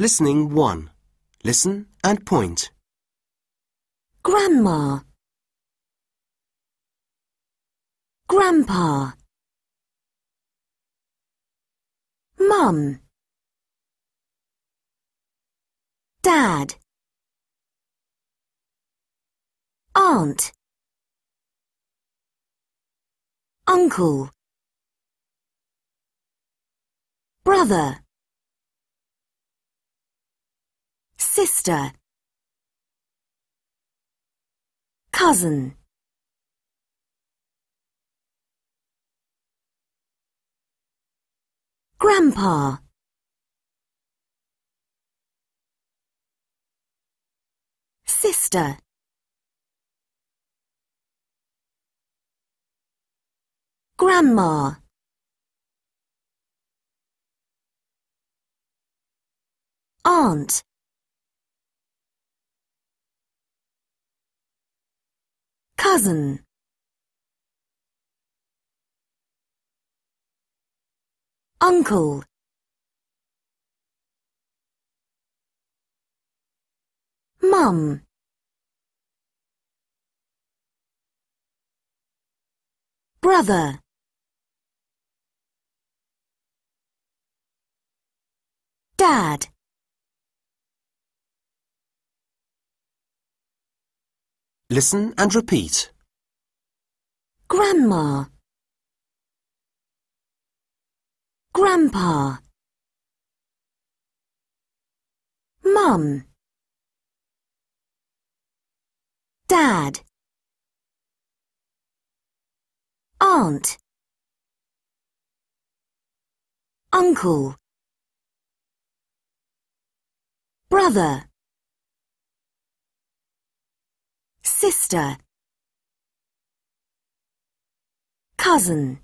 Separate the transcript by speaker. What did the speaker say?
Speaker 1: Listening 1. Listen and point. Grandma Grandpa Mum Dad Aunt Uncle Brother sister cousin grandpa sister grandma aunt cousin uncle mum brother dad Listen and repeat. Grandma Grandpa Mum Dad Aunt Uncle Brother Sister Cousin